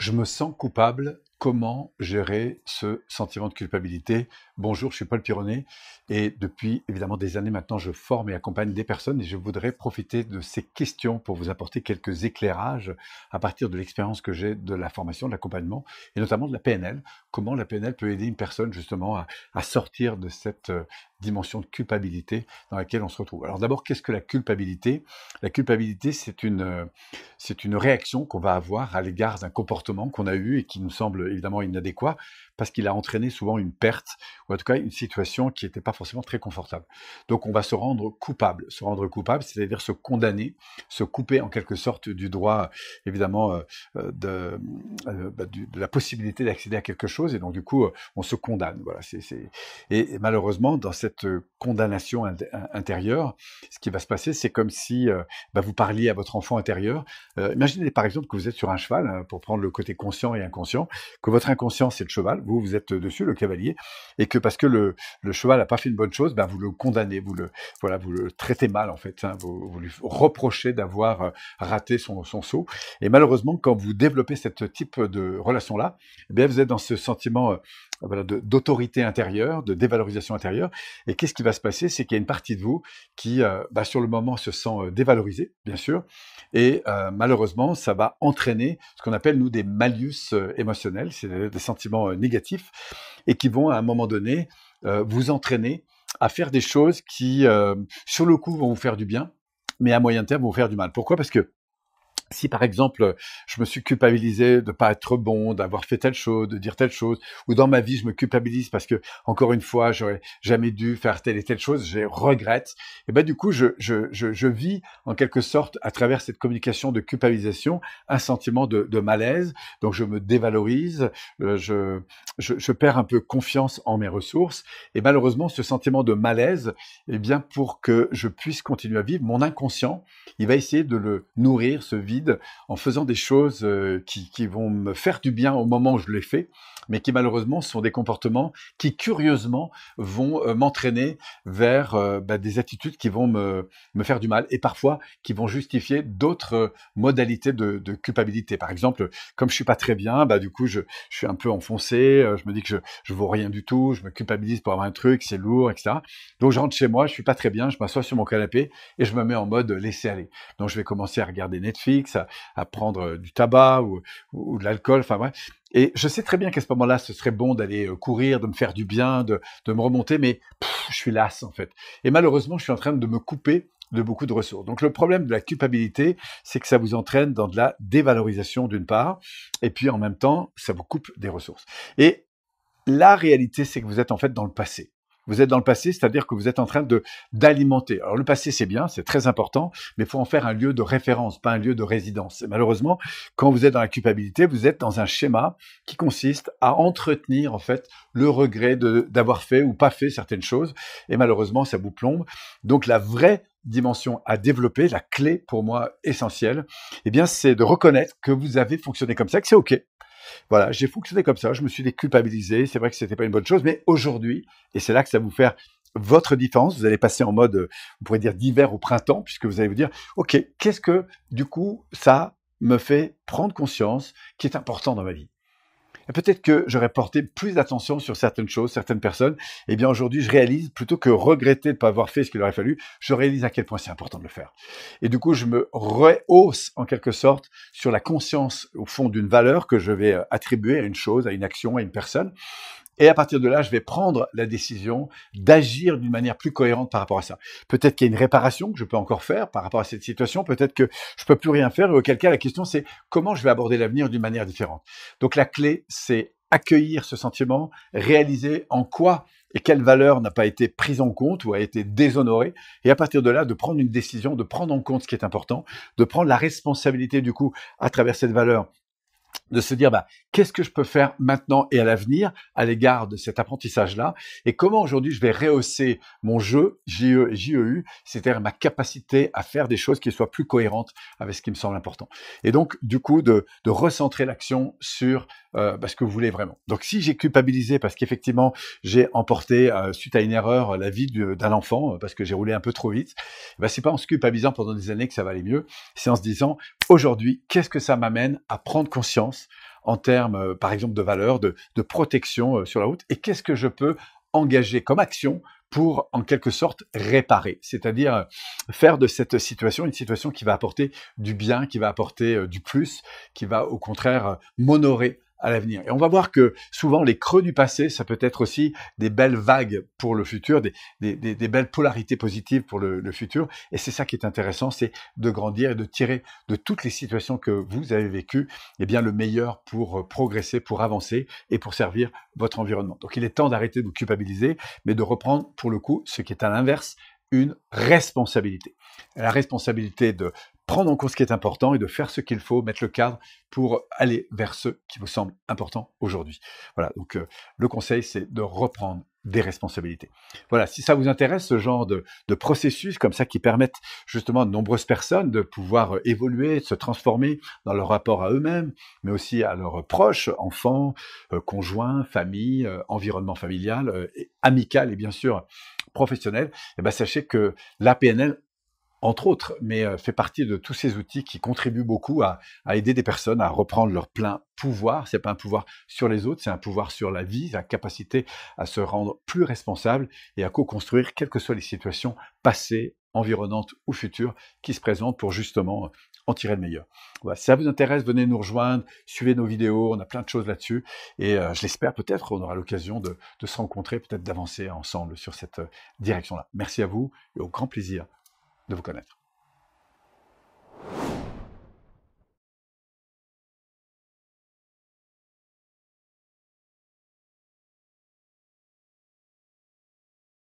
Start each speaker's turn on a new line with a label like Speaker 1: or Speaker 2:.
Speaker 1: Je me sens coupable. Comment gérer ce sentiment de culpabilité Bonjour, je suis Paul Pironnet et depuis évidemment des années maintenant, je forme et accompagne des personnes et je voudrais profiter de ces questions pour vous apporter quelques éclairages à partir de l'expérience que j'ai de la formation, de l'accompagnement et notamment de la PNL. Comment la PNL peut aider une personne justement à, à sortir de cette euh, dimension de culpabilité dans laquelle on se retrouve. Alors d'abord, qu'est-ce que la culpabilité La culpabilité, c'est une, euh, c'est une réaction qu'on va avoir à l'égard d'un comportement qu'on a eu et qui nous semble évidemment inadéquat, parce qu'il a entraîné souvent une perte, ou en tout cas une situation qui n'était pas forcément très confortable. Donc on va se rendre coupable. Se rendre coupable, c'est-à-dire se condamner, se couper en quelque sorte du droit, évidemment, euh, euh, de, bah, de la possibilité d'accéder à quelque chose, et donc du coup, on se condamne. Voilà, c'est, et malheureusement, dans cette condamnation intérieure, ce qui va se passer, c'est comme si bah, vous parliez à votre enfant intérieur. imaginez par exemple que vous êtes sur un cheval, hein, pour prendre le côté conscient et inconscient, que votre inconscient c'est le cheval, vous vous êtes dessus, le cavalier, et que parce que le, cheval n'a pas fait une bonne chose, bah, vous le condamnez, vous le, voilà, vous le traitez mal en fait, hein, vous, lui reprochez d'avoir raté son, son, saut. Et malheureusement, quand vous développez ce type de relation-là, eh vous êtes dans ce sentiment euh, d'autorité intérieure, de dévalorisation intérieure. Et qu'est-ce qui va se passer C'est qu'il y a une partie de vous qui, euh, bah, sur le moment, se sent euh, dévalorisée, bien sûr. Et malheureusement, ça va entraîner ce qu'on appelle, nous, des malus émotionnels, c'est des sentiments négatifs, et qui vont, à un moment donné, vous entraîner à faire des choses qui, sur le coup, vont vous faire du bien, mais à moyen terme, vont vous faire du mal. Pourquoi Parce que si par exemple je me suis culpabilisé de ne pas être bon, d'avoir fait telle chose, de dire telle chose, ou dans ma vie je me culpabilise parce que encore une fois j'aurais jamais dû faire telle et telle chose, j'ai regrette. Et ben du coup je, je, je, je, vis en quelque sorte à travers cette communication de culpabilisation un sentiment de, malaise, donc je me dévalorise, euh, je, je, perds un peu confiance en mes ressources. Et malheureusement ce sentiment de malaise, eh bien pour que je puisse continuer à vivre, mon inconscient il va essayer de le nourrir ce vide en faisant des choses euh, qui, vont me faire du bien au moment où je les fais, mais qui malheureusement sont des comportements qui curieusement vont euh, m'entraîner vers euh, bah, des attitudes qui vont me, faire du mal et parfois qui vont justifier d'autres modalités de, culpabilité. Par exemple, comme je suis pas très bien, bah, du coup je, suis un peu enfoncé, je me dis que je, ne vaux rien du tout, je me culpabilise pour avoir un truc, c'est lourd, etc. Donc je rentre chez moi, je suis pas très bien, je m'assois sur mon canapé et je me mets en mode laisser aller. Donc je vais commencer à regarder Netflix, à, prendre euh, du tabac ou, de l'alcool, Et je sais très bien qu'à ce moment-là, ce serait bon d'aller euh, courir, de me faire du bien, de, me remonter, mais je suis lasse en fait. Et malheureusement, je suis en train de me couper de beaucoup de ressources. Donc le problème de la culpabilité, c'est que ça vous entraîne dans de la dévalorisation d'une part, et puis en même temps, ça vous coupe des ressources. Et la réalité, c'est que vous êtes en fait dans le passé vous êtes dans le passé, c'est-à-dire que vous êtes en train de d'alimenter. Alors le passé, c'est bien, c'est très important, mais il faut en faire un lieu de référence, pas un lieu de résidence. Et malheureusement, quand vous êtes dans la culpabilité, vous êtes dans un schéma qui consiste à entretenir en fait le regret d'avoir fait ou pas fait certaines choses, et malheureusement, ça vous plombe. Donc la vraie dimension à développer, la clé pour moi essentielle, eh bien, c'est de reconnaître que vous avez fonctionné comme ça, que c'est OK, voilà, j'ai fonctionné comme ça, je me suis déculpabilisé, c'est vrai que ce n'était pas une bonne chose, mais aujourd'hui, et c'est là que ça va vous faire votre différence, vous allez passer en mode, vous euh, pourrait dire d'hiver au printemps, puisque vous allez vous dire, ok, qu'est-ce que du coup ça me fait prendre conscience qui est important dans ma vie peut-être que j'aurais porté plus d'attention sur certaines choses, certaines personnes. Eh bien, aujourd'hui, je réalise, plutôt que regretter de ne pas avoir fait ce qu'il aurait fallu, je réalise à quel point c'est important de le faire. Et du coup, je me rehausse en quelque sorte sur la conscience, au fond, d'une valeur que je vais euh, attribuer à une chose, à une action, à une personne. Et à partir de là, je vais prendre la décision d'agir d'une manière plus cohérente par rapport à ça. Peut-être qu'il y a une réparation que je peux encore faire par rapport à cette situation. Peut-être que je peux plus rien faire. Et auquel cas, la question, c'est comment je vais aborder l'avenir d'une manière différente. Donc la clé, c'est accueillir ce sentiment, réaliser en quoi et quelle valeur n'a pas été prise en compte ou a été déshonorée, et à partir de là, de prendre une décision, de prendre en compte ce qui est important, de prendre la responsabilité du coup à travers cette valeur de se dire bah, qu'est-ce que je peux faire maintenant et à l'avenir à l'égard de cet apprentissage-là et comment aujourd'hui je vais rehausser mon jeu, JE JEU, c'est-à-dire ma capacité à faire des choses qui soient plus cohérentes avec ce qui me semble important. Et donc, du coup, de recentrer l'action sur euh, parce bah, que vous voulez vraiment. Donc si j'ai culpabilisé parce qu'effectivement j'ai emporté euh, suite à une erreur la vie d'un enfant euh, parce que j'ai roulé un peu trop vite, ce bah, c'est pas en se culpabilisant pendant des années que ça va aller mieux, c'est en se disant aujourd'hui qu'est-ce que ça m'amène à prendre conscience en termes euh, par exemple de valeur, de, de protection sur la route et qu'est-ce que je peux engager comme action pour en quelque sorte réparer, c'est-à-dire faire de cette situation une situation qui va apporter du bien, qui va apporter du plus, qui va au contraire m'honorer à l'avenir. Et on va voir que souvent les creux du passé, ça peut être aussi des belles vagues pour le futur, des, belles polarités positives pour le, le futur. Et c'est ça qui est intéressant, c'est de grandir et de tirer de toutes les situations que vous avez vécues, eh bien le meilleur pour euh, progresser, pour avancer et pour servir votre environnement. Donc il est temps d'arrêter de vous culpabiliser, mais de reprendre pour le coup ce qui est à l'inverse une responsabilité. La responsabilité de prendre en compte ce qui est important et de faire ce qu'il faut, mettre le cadre pour aller vers ce qui vous semble important aujourd'hui. Voilà, donc euh, le conseil, c'est de reprendre des responsabilités. Voilà, si ça vous intéresse, ce genre de, processus comme ça qui permettent justement de nombreuses personnes de pouvoir euh, évoluer, de se transformer dans leur rapport à eux-mêmes, mais aussi à leurs proches, enfants, euh, conjoints, famille, environnement familial, et amical et bien sûr professionnelle, eh ben, sachez que la PNL, entre autres, mais euh, fait partie de tous ces outils qui contribuent beaucoup à, aider des personnes à reprendre leur plein pouvoir. C'est pas un pouvoir sur les autres, c'est un pouvoir sur la vie, la capacité à se rendre plus responsable et à co-construire, quelles que soient les situations passées, Environnante ou future, qui se présentent pour justement euh, en tirer le meilleur. Voilà. Si ça vous intéresse, venez nous rejoindre, suivez nos vidéos, on a plein de choses là-dessus. Et euh, je l'espère peut-être, on aura l'occasion de se rencontrer, peut-être d'avancer ensemble sur cette euh, direction-là. Merci à vous et au grand plaisir de vous connaître.